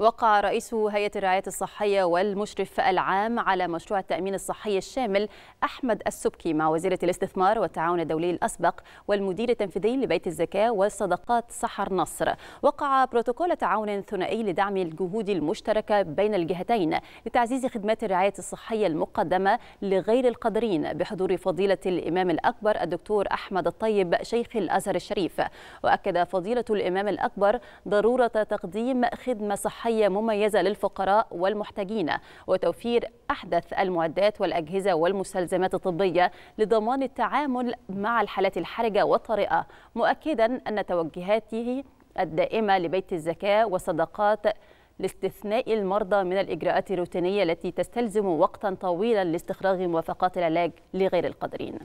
وقع رئيس هيئة الرعاية الصحية والمشرف العام على مشروع التأمين الصحي الشامل أحمد السبكي مع وزيرة الاستثمار والتعاون الدولي الأسبق والمدير التنفيذي لبيت الزكاة والصدقات سحر نصر وقع بروتوكول تعاون ثنائي لدعم الجهود المشتركة بين الجهتين لتعزيز خدمات الرعاية الصحية المقدمة لغير القادرين بحضور فضيلة الإمام الأكبر الدكتور أحمد الطيب شيخ الأزهر الشريف وأكد فضيلة الإمام الأكبر ضرورة تقديم خدمة صحية صحية مميزة للفقراء والمحتاجين وتوفير أحدث المعدات والأجهزة والمستلزمات الطبية لضمان التعامل مع الحالات الحرجة والطارئة مؤكدا أن توجهاته الدائمة لبيت الزكاة والصدقات لاستثناء المرضى من الإجراءات الروتينية التي تستلزم وقتا طويلا لاستخراج موافقات العلاج لغير القادرين